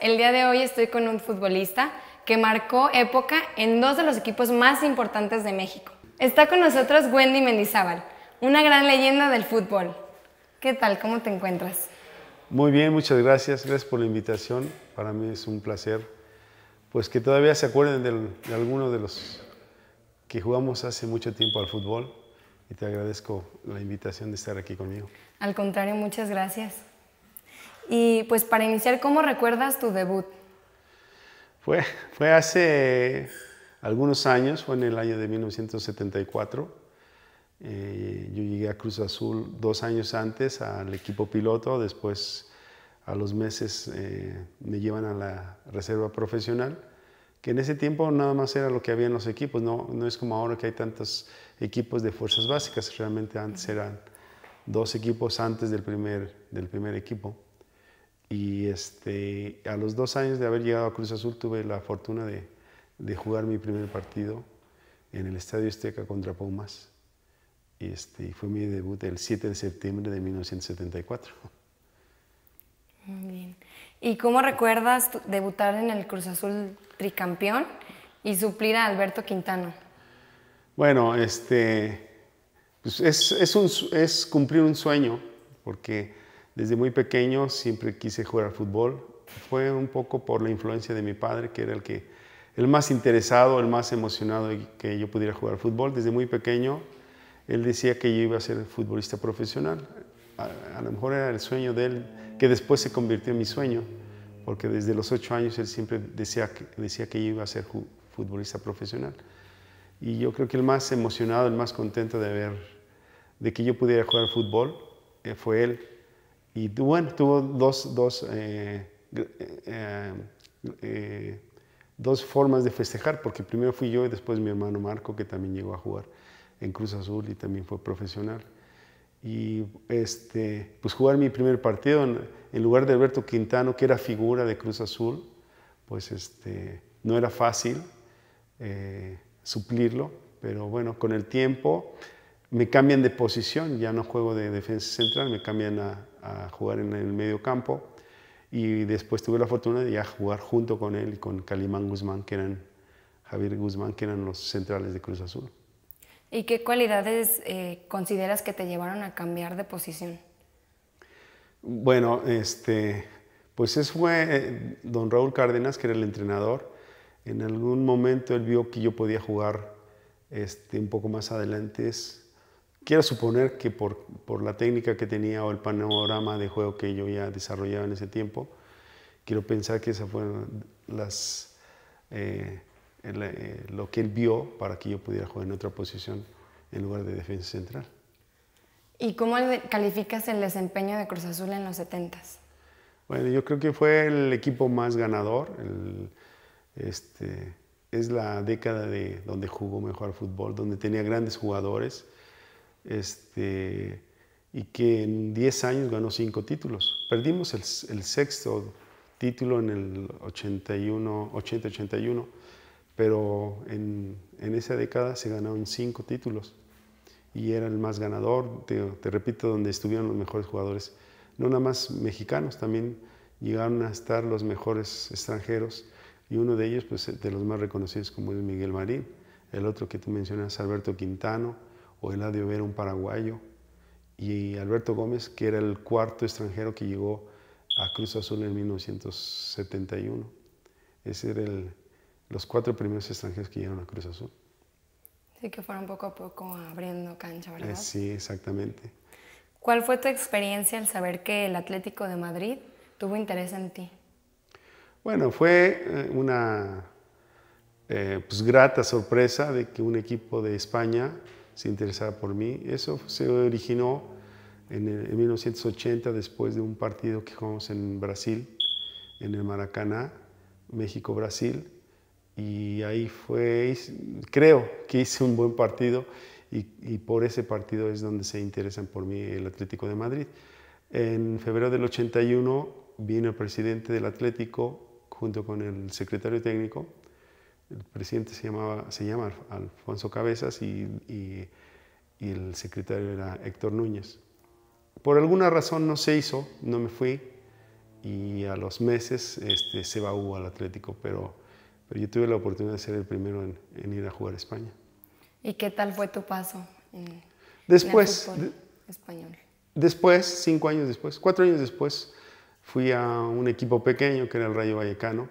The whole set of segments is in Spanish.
el día de hoy estoy con un futbolista que marcó época en dos de los equipos más importantes de México. Está con nosotros Wendy Mendizábal, una gran leyenda del fútbol. ¿Qué tal? ¿Cómo te encuentras? Muy bien, muchas gracias. Gracias por la invitación. Para mí es un placer. Pues que todavía se acuerden de, de algunos de los que jugamos hace mucho tiempo al fútbol y te agradezco la invitación de estar aquí conmigo. Al contrario, muchas gracias. Y pues para iniciar, ¿cómo recuerdas tu debut? Fue, fue hace algunos años, fue en el año de 1974. Eh, yo llegué a Cruz Azul dos años antes al equipo piloto, después a los meses eh, me llevan a la reserva profesional, que en ese tiempo nada más era lo que había en los equipos, no, no es como ahora que hay tantos equipos de fuerzas básicas, realmente antes eran dos equipos antes del primer, del primer equipo. Y este, a los dos años de haber llegado a Cruz Azul tuve la fortuna de, jugar mi primer partido en el Estadio Azteca contra Pumas. Y este, fue mi debut el 7 de septiembre de 1974. bien. ¿Y cómo recuerdas debutar en el Cruz Azul tricampeón y suplir a Alberto Quintano? Bueno, este, pues, es, es, es cumplir un sueño, porque desde muy pequeño siempre quise jugar al fútbol. Fue un poco por la influencia de mi padre, que era el, que, el más interesado, el más emocionado de que yo pudiera jugar al fútbol. Desde muy pequeño él decía que yo iba a ser futbolista profesional. A, lo mejor era el sueño de él, que después se convirtió en mi sueño, porque desde los ocho años él siempre decía que, decía que yo iba a ser futbolista profesional. Y yo creo que el más emocionado, el más contento de ver, de que yo pudiera jugar al fútbol, eh, fue él y bueno, tuvo dos, dos, eh, eh, eh, dos formas de festejar, porque primero fui yo y después mi hermano Marco, que también llegó a jugar en Cruz Azul y también fue profesional. Y este, pues jugar mi primer partido en, lugar de Alberto Quintano, que era figura de Cruz Azul, pues este, no era fácil suplirlo, pero bueno, con el tiempo me cambian de posición, ya no juego de defensa central, me cambian a, a, jugar en el medio campo. Y después tuve la fortuna de ya jugar junto con él y con Calimán Guzmán, que eran Javier Guzmán, que eran los centrales de Cruz Azul. ¿Y qué cualidades eh, consideras que te llevaron a cambiar de posición? Bueno, este, pues eso fue eh, don Raúl Cárdenas, que era el entrenador. En algún momento él vio que yo podía jugar este, un poco más adelante. Quiero suponer que por, por, la técnica que tenía o el panorama de juego que yo ya desarrollaba en ese tiempo, quiero pensar que eso fueron las, eh, eh, lo que él vio para que yo pudiera jugar en otra posición en lugar de defensa central. ¿Y cómo calificas el desempeño de Cruz Azul en los 70s? Bueno, yo creo que fue el equipo más ganador. este, es la década de donde jugó mejor fútbol, donde tenía grandes jugadores este, y que en 10 años ganó 5 títulos. Perdimos el, sexto título en el 80-81, pero en, esa década se ganaron 5 títulos y era el más ganador, te, te, repito, donde estuvieron los mejores jugadores, no nada más mexicanos, también llegaron a estar los mejores extranjeros y uno de ellos, pues de los más reconocidos como es Miguel Marín, el otro que tú mencionas, Alberto Quintano, o eladio de un paraguayo. Y Alberto Gómez, que era el cuarto extranjero que llegó a Cruz Azul en 1971. Ese era el, los cuatro primeros extranjeros que llegaron a Cruz Azul. Así que fueron poco a poco abriendo cancha, ¿verdad? Eh, sí, exactamente. ¿Cuál fue tu experiencia al saber que el Atlético de Madrid tuvo interés en ti? Bueno, fue eh, una eh, pues, grata sorpresa de que un equipo de España se interesaba por mí. Eso se originó en, 1980 después de un partido que jugamos en Brasil, en el Maracaná, México-Brasil. Y ahí fue, creo que hice un buen partido y, y por ese partido es donde se interesan por mí el Atlético de Madrid. En febrero del 81 vino el presidente del Atlético junto con el secretario técnico el presidente se, llamaba, se llama Alfonso Cabezas y, el secretario era Héctor Núñez. Por alguna razón no se hizo, no me fui y a los meses este, se va al Atlético, pero, pero yo tuve la oportunidad de ser el primero en, ir a jugar a España. ¿Y qué tal fue tu paso después, español? Después, cinco años después, cuatro años después, fui a un equipo pequeño que era el Rayo Vallecano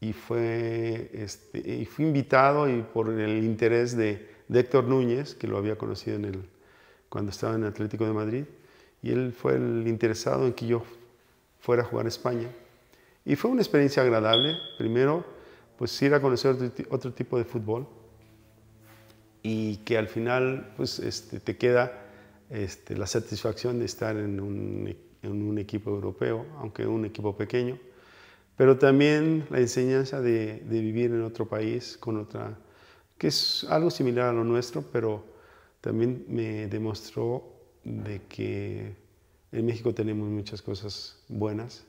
y, fue, este, fui invitado y por el interés de, Héctor Núñez, que lo había conocido en el, cuando estaba en Atlético de Madrid, y él fue el interesado en que yo fuera a jugar a España. Y fue una experiencia agradable, primero, pues ir a conocer otro, tipo de fútbol y que al final pues, este, te queda este, la satisfacción de estar en un equipo europeo, aunque un equipo pequeño pero también la enseñanza de, vivir en otro país con otra, que es algo similar a lo nuestro, pero también me demostró de que en México tenemos muchas cosas buenas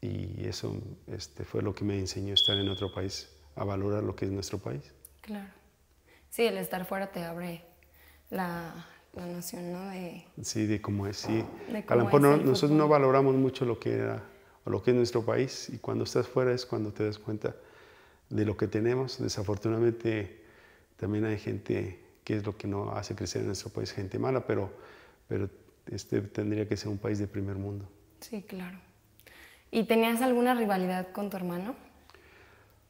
y eso este, fue lo que me enseñó estar en otro país, a valorar lo que es nuestro país. Claro. Sí, el estar fuera te abre la, la noción, ¿no? De, sí, de cómo es, sí. a nosotros no valoramos mucho lo que era o lo que es nuestro país y cuando estás fuera es cuando te das cuenta de lo que tenemos. Desafortunadamente también hay gente que es lo que no hace crecer en nuestro país, gente mala, pero, pero este tendría que ser un país de primer mundo. Sí, claro. ¿Y tenías alguna rivalidad con tu hermano?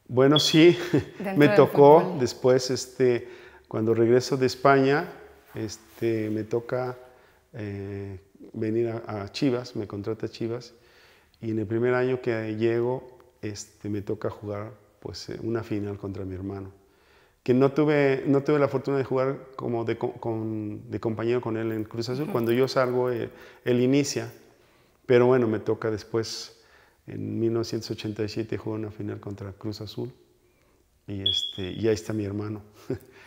Bueno, sí, me tocó después, este, cuando regreso de España, este, me toca eh, venir a, a Chivas, me contrata Chivas y en el primer año que llego, este, me toca jugar pues, eh, una final contra mi hermano, que no tuve, no tuve la fortuna de jugar como de, con, de compañero con él en Cruz Azul. Cuando yo salgo, eh, él, inicia, pero bueno, me toca después, en 1987 jugar una final contra Cruz Azul y, este, y ahí está mi hermano.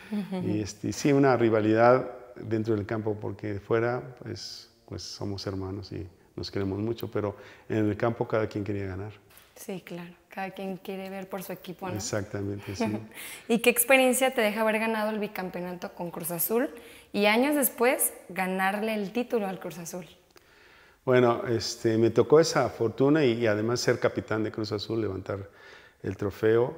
y este, sí, una rivalidad dentro del campo, porque fuera pues, pues somos hermanos y nos queremos mucho, pero en el campo cada quien quería ganar. Sí, claro, cada quien quiere ver por su equipo, Exactamente, sí. ¿Y qué experiencia te deja haber ganado el bicampeonato con Cruz Azul y años después ganarle el título al Cruz Azul? Bueno, este, me tocó esa fortuna y, además ser capitán de Cruz Azul, levantar el trofeo.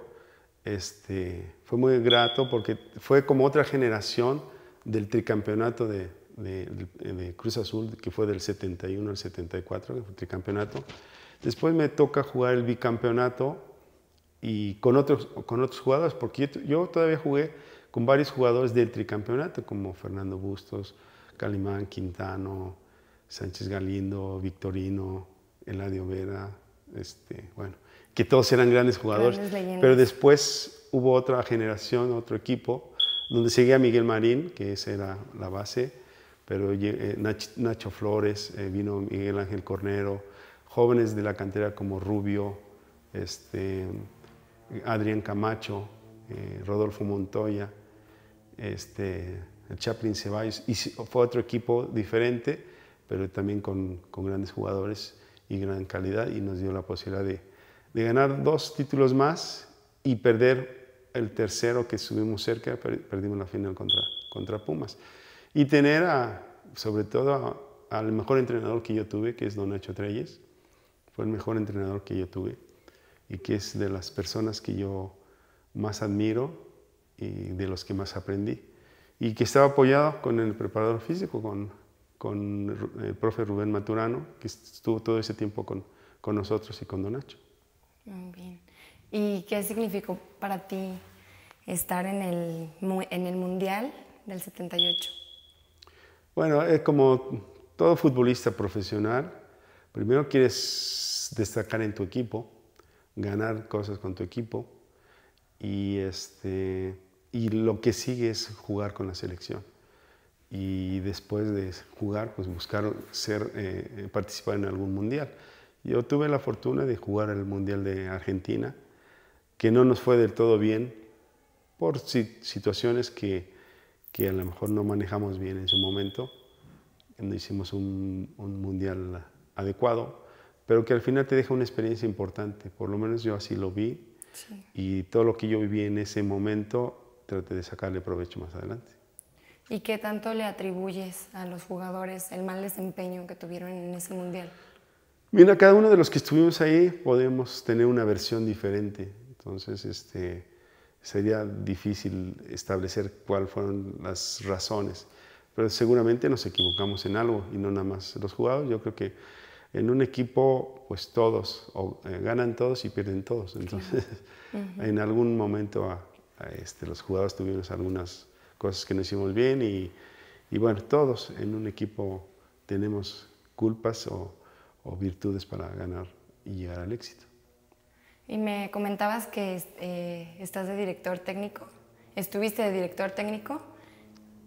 Este, fue muy grato porque fue como otra generación del tricampeonato de, de, Cruz Azul, que fue del 71 al 74, el tricampeonato. Después me toca jugar el bicampeonato y con otros, con otros jugadores, porque yo, todavía jugué con varios jugadores del tricampeonato, como Fernando Bustos, Calimán, Quintano, Sánchez Galindo, Victorino, Eladio Vera, este, bueno, que todos eran grandes jugadores. pero después hubo otra generación, otro equipo, donde seguía Miguel Marín, que esa era la base, pero eh, Nacho Flores, eh, vino Miguel Ángel Cornero, jóvenes de la cantera como Rubio, este, Adrián Camacho, eh, Rodolfo Montoya, este, Chaplin Ceballos, y fue otro equipo diferente, pero también con, grandes jugadores y gran calidad, y nos dio la posibilidad de, ganar dos títulos más y perder el tercero que subimos cerca, perdimos la final contra Pumas. Y tener a, sobre todo al mejor entrenador que yo tuve, que es Don Nacho Treyes, fue el mejor entrenador que yo tuve y que es de las personas que yo más admiro y de los que más aprendí. Y que estaba apoyado con el preparador físico, con, con el eh, profe Rubén Maturano, que estuvo todo ese tiempo con, con nosotros y con Don Nacho. Muy bien. ¿Y qué significó para ti estar en el, en el Mundial del 78? Bueno, es como todo futbolista profesional, primero quieres destacar en tu equipo, ganar cosas con tu equipo y, este, y lo que sigue es jugar con la selección. Y después de jugar, pues buscar ser, eh, eh, participar en algún mundial. Yo tuve la fortuna de jugar el Mundial de Argentina, que no nos fue del todo bien por situaciones que que a lo mejor no manejamos bien en su momento, no hicimos un, mundial adecuado, pero que al final te deja una experiencia importante, por lo menos yo así lo vi y todo lo que yo viví en ese momento traté de sacarle provecho más adelante. ¿Y qué tanto le atribuyes a los jugadores el mal desempeño que tuvieron en ese mundial? Mira, cada uno de los que estuvimos ahí podemos tener una versión diferente. Entonces, este, sería difícil establecer cuáles fueron las razones, pero seguramente nos equivocamos en algo y no nada más los jugadores. Yo creo que en un equipo, pues todos, eh, ganan todos y pierden todos. Entonces, en algún momento ah, ah, este, los jugadores tuvimos algunas cosas que no hicimos bien y, bueno, todos en un equipo tenemos culpas o, o virtudes para ganar y llegar al éxito. Y me comentabas que eh, estás de director técnico, estuviste de director técnico.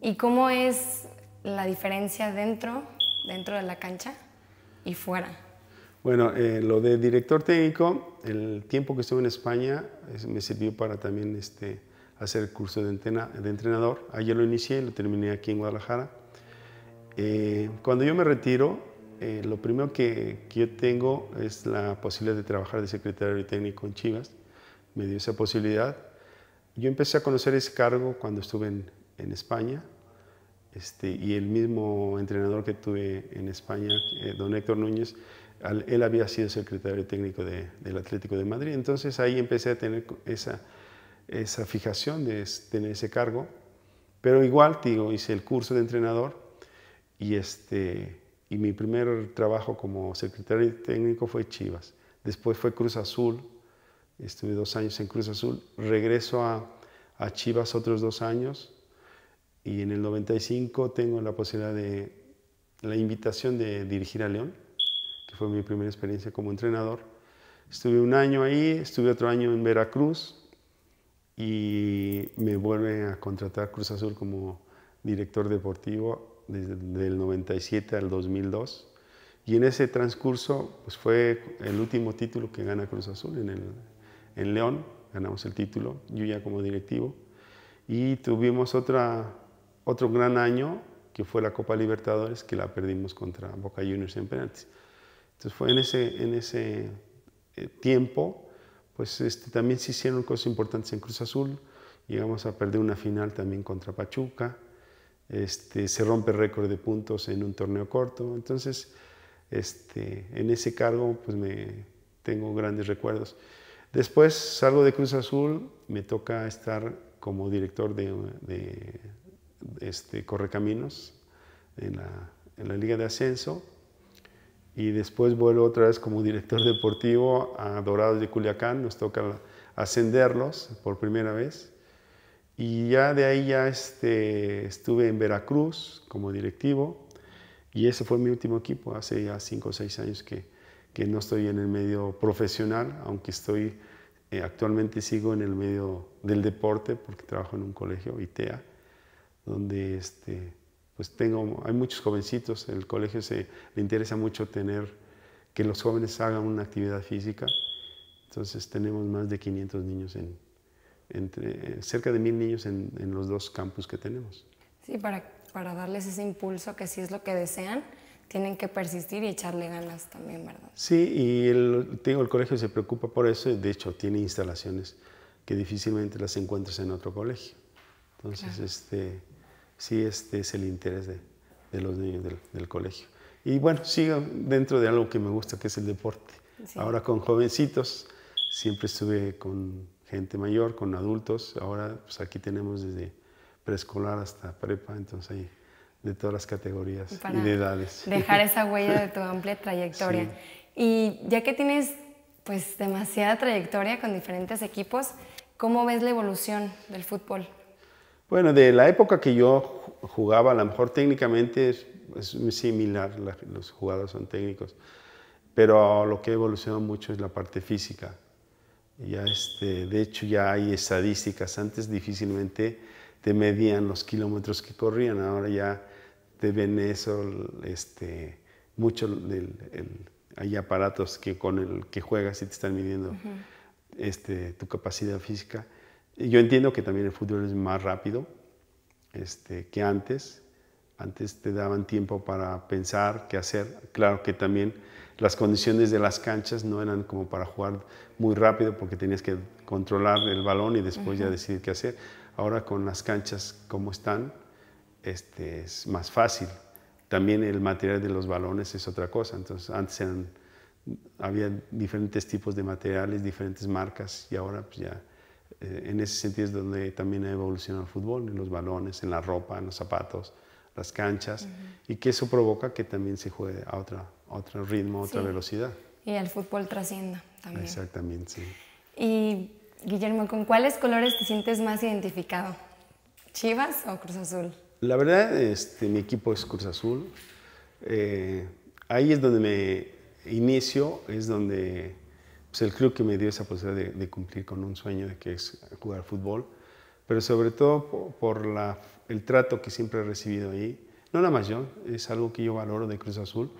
¿Y cómo es la diferencia dentro, dentro de la cancha y fuera? Bueno, eh, lo de director técnico, el tiempo que estuve en España me sirvió para también este, hacer el curso de, de entrenador. Ayer lo inicié y lo terminé aquí en Guadalajara. Eh, cuando yo me retiro, eh, lo primero que, yo tengo es la posibilidad de trabajar de secretario técnico en Chivas. Me dio esa posibilidad. Yo empecé a conocer ese cargo cuando estuve en, España. Este, y el mismo entrenador que tuve en España, eh, don Héctor Núñez, él había sido secretario técnico del Atlético de Madrid. Entonces ahí empecé a tener esa, esa fijación de tener ese cargo. Pero igual, digo, hice el curso de entrenador y este, y mi primer trabajo como secretario técnico fue Chivas. Después fue Cruz Azul, estuve dos años en Cruz Azul, regreso a, a Chivas otros dos años y en el 95 tengo la posibilidad de la invitación de dirigir a León, que fue mi primera experiencia como entrenador. Estuve un año ahí, estuve otro año en Veracruz y me vuelve a contratar Cruz Azul como director deportivo desde el 97 al 2002. Y en ese transcurso pues fue el último título que gana Cruz Azul en, el, en León. Ganamos el título, yo ya como directivo. Y tuvimos otra, otro gran año, que fue la Copa Libertadores, que la perdimos contra Boca Juniors en penaltis. Entonces fue en ese, en ese eh, tiempo, pues este, también se hicieron cosas importantes en Cruz Azul. Llegamos a perder una final también contra Pachuca. Este, se rompe récord de puntos en un torneo corto. Entonces, este, en ese cargo pues me tengo grandes recuerdos. Después salgo de Cruz Azul, me toca estar como director de, este, Correcaminos en la, en la, Liga de Ascenso y después vuelvo otra vez como director deportivo a Dorados de Culiacán, nos toca ascenderlos por primera vez y ya de ahí ya este, estuve en Veracruz como directivo y ese fue mi último equipo, hace ya cinco o seis años que, no estoy en el medio profesional, aunque estoy, eh, actualmente sigo en el medio del deporte porque trabajo en un colegio, ITEA, donde este, pues tengo, hay muchos jovencitos, el colegio se, le interesa mucho tener que los jóvenes hagan una actividad física, entonces tenemos más de 500 niños en, entre eh, cerca de mil niños en, los dos campus que tenemos. Sí, para, para darles ese impulso que si sí es lo que desean, tienen que persistir y echarle ganas también, ¿verdad? Sí, y el, el colegio se preocupa por eso, de hecho tiene instalaciones que difícilmente las encuentras en otro colegio. Entonces, este, sí, este es el interés de, los niños del, del, colegio. Y bueno, sigo dentro de algo que me gusta, que es el deporte. Ahora con jovencitos, siempre estuve con gente mayor, con adultos. Ahora, pues aquí tenemos desde preescolar hasta prepa, entonces hay de todas las categorías y de edades. Dejar esa huella de tu amplia trayectoria. Y ya que tienes pues demasiada trayectoria con diferentes equipos, ¿cómo ves la evolución del fútbol? Bueno, de la época que yo jugaba, a lo mejor técnicamente es, muy similar, los jugadores son técnicos, pero lo que ha evolucionado mucho es la parte física. Ya este, de hecho, ya hay estadísticas. Antes difícilmente te medían los kilómetros que corrían. Ahora ya te ven eso, este, mucho hay aparatos que con el que juegas y te están midiendo este, tu capacidad física. Yo entiendo que también el fútbol es más rápido este, que antes. Antes te daban tiempo para pensar qué hacer. Claro que también las condiciones de las canchas no eran como para jugar muy rápido porque tenías que controlar el balón y después ya decidir qué hacer. Ahora con las canchas como están, este, es más fácil. También el material de los balones es otra cosa. Entonces antes había diferentes tipos de materiales, diferentes marcas y ahora pues, ya eh, en ese sentido es donde también ha evolucionado el fútbol, en los balones, en la ropa, en los zapatos, las canchas y que eso provoca que también se juegue a otra otro ritmo, otra velocidad. Y el fútbol trascienda también. Exactamente, sí. Y Guillermo, ¿con cuáles colores te sientes más identificado? ¿Chivas o Cruz Azul? La verdad, este, mi equipo es Cruz Azul. Eh, ahí es donde me inicio, es donde pues, el club que me dio esa posibilidad de, cumplir con un sueño de que es jugar fútbol, pero sobre todo por, el trato que siempre he recibido ahí. No nada más yo, es algo que yo valoro de Cruz Azul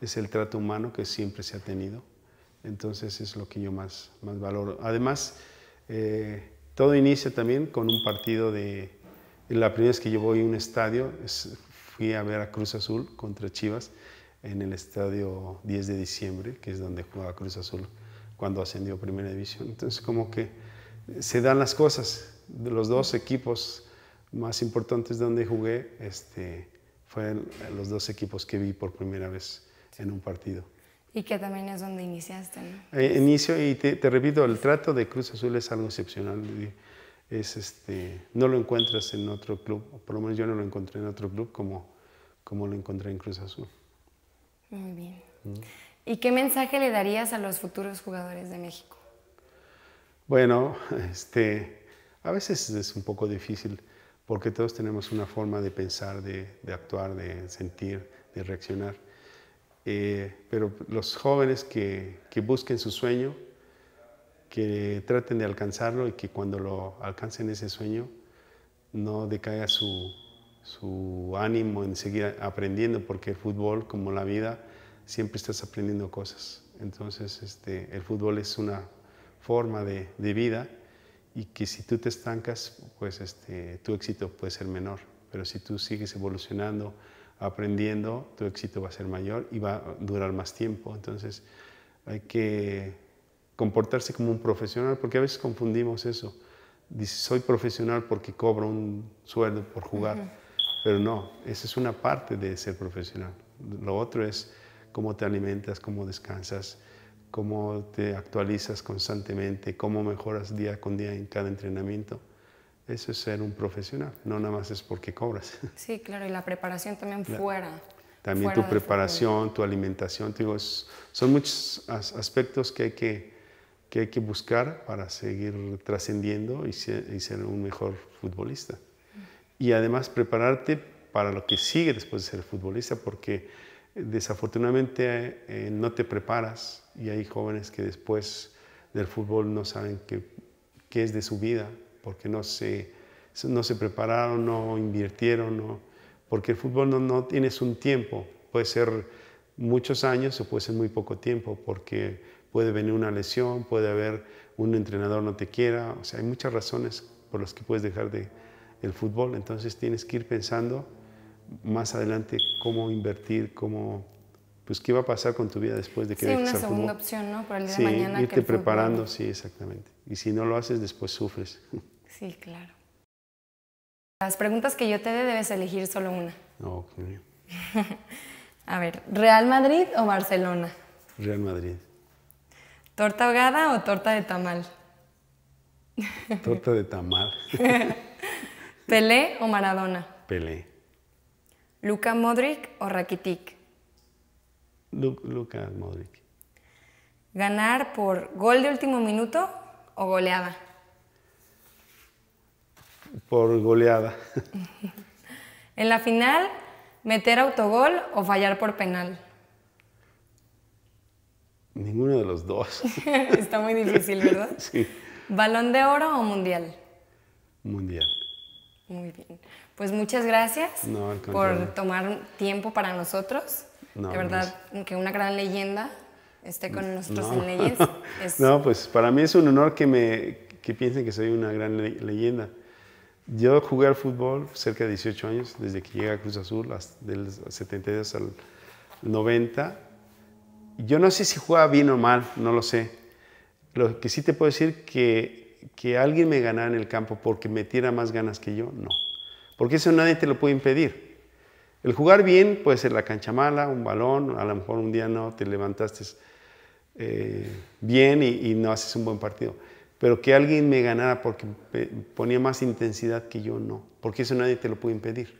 es el trato humano que siempre se ha tenido. Entonces es lo que yo más, más valoro. Además, eh, todo inicia también con un partido de... La primera vez que yo voy a un estadio, fui a ver a Cruz Azul contra Chivas en el estadio 10 de diciembre, que es donde jugaba Cruz Azul cuando ascendió a Primera División. Entonces como que se dan las cosas. De los dos equipos más importantes donde jugué, este, fueron los dos equipos que vi por primera vez en un partido. Y que también es donde iniciaste, ¿no? Eh, inicio, y te, repito, el trato de Cruz Azul es algo excepcional. Es este, no lo encuentras en otro club, por lo menos yo no lo encontré en otro club como, como lo encontré en Cruz Azul. Muy bien. Mm. ¿Y qué mensaje le darías a los futuros jugadores de México? Bueno, este, a veces es un poco difícil porque todos tenemos una forma de pensar, de actuar, de sentir, de reaccionar eh, pero los jóvenes que, busquen su sueño, que traten de alcanzarlo y que cuando lo alcancen ese sueño no decaiga su, ánimo en seguir aprendiendo, porque el fútbol, como la vida, siempre estás aprendiendo cosas. Entonces, este, el fútbol es una forma de, vida y que si tú te estancas, pues este, tu éxito puede ser menor. Pero si tú sigues evolucionando, aprendiendo, tu éxito va a ser mayor y va a durar más tiempo. Entonces hay que comportarse como un profesional, porque a veces confundimos eso. dice soy profesional porque cobro un sueldo por jugar, pero no, esa es una parte de ser profesional. Lo otro es cómo te alimentas, cómo descansas, cómo te actualizas constantemente, cómo mejoras día con día en cada entrenamiento. Eso es ser un profesional, no nada más es porque cobras. Sí, claro, y la preparación también fuera. También tu preparación, tu alimentación, digo, son muchos aspectos que hay que, hay que buscar para seguir trascendiendo y, ser un mejor futbolista. Y además prepararte para lo que sigue después de ser futbolista, porque desafortunadamente eh, no te preparas y hay jóvenes que después del fútbol no saben qué es de su vida, porque no se, no se prepararon, no invirtieron, porque el fútbol no, no tienes un tiempo, puede ser muchos años o puede ser muy poco tiempo, porque puede venir una lesión, puede haber un entrenador no te quiera, o sea, hay muchas razones por las que puedes dejar de, el fútbol, entonces tienes que ir pensando más adelante cómo invertir, cómo pues qué va a pasar con tu vida después de que sí, una segunda opción, ¿no? Para el día de mañana irte preparando, sí, exactamente. Y si no lo haces, después sufres. Sí, claro. Las preguntas que yo te dé debes elegir solo una. Ok. A ver, ¿Real Madrid o Barcelona? Real Madrid. ¿Torta ahogada o torta de tamal? Torta de tamal. ¿Pelé o Maradona? Pelé. ¿Luca Modric o Rakitic? Luka Modric. ¿Ganar por gol de último minuto o goleada? por goleada. en la final, meter autogol o fallar por penal. Ninguno de los dos. Está muy difícil, ¿verdad? Sí. ¿Balón de oro o mundial? Mundial. Muy bien. Pues muchas gracias por tomar tiempo para nosotros. de verdad, que una gran leyenda esté con nosotros en leyes. No, pues para mí es un honor que, me, que piensen que soy una gran leyenda. Yo jugué al fútbol cerca de 18 años, desde que llegué a Cruz Azul, hasta del 72 al 90. Yo no sé si jugaba bien o mal, no lo sé. Lo que sí te puedo decir que que alguien me ganara en el campo porque me tira más ganas que yo, no. Porque eso nadie te lo puede impedir. El jugar bien puede ser la cancha mala, un balón, a lo mejor un día no te levantaste eh, bien y no haces un buen partido pero que alguien me ganara porque ponía más intensidad que yo, no, porque eso nadie te lo puede impedir.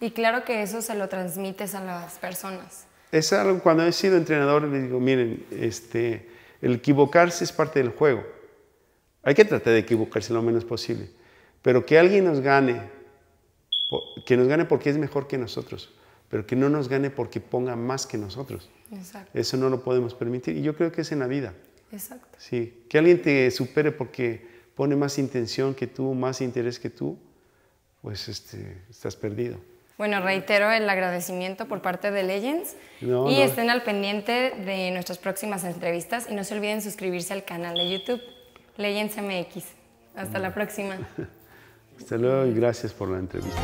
Y claro que eso se lo transmites a las personas. Es algo, cuando he sido entrenador, le digo, miren, este, el equivocarse es parte del juego. Hay que tratar de equivocarse lo menos posible, pero que alguien nos gane, que nos gane porque es mejor que nosotros, pero que no nos gane porque ponga más que nosotros. Eso no lo podemos permitir y yo creo que es en la vida. Exacto. Sí, que alguien te supere porque pone más intención que tú, más interés que tú, pues este, estás perdido. Bueno, reitero el agradecimiento por parte de Legends y estén al pendiente de nuestras próximas entrevistas y no se olviden suscribirse al canal de YouTube Legends MX. Hasta la próxima. Hasta luego y gracias por la entrevista.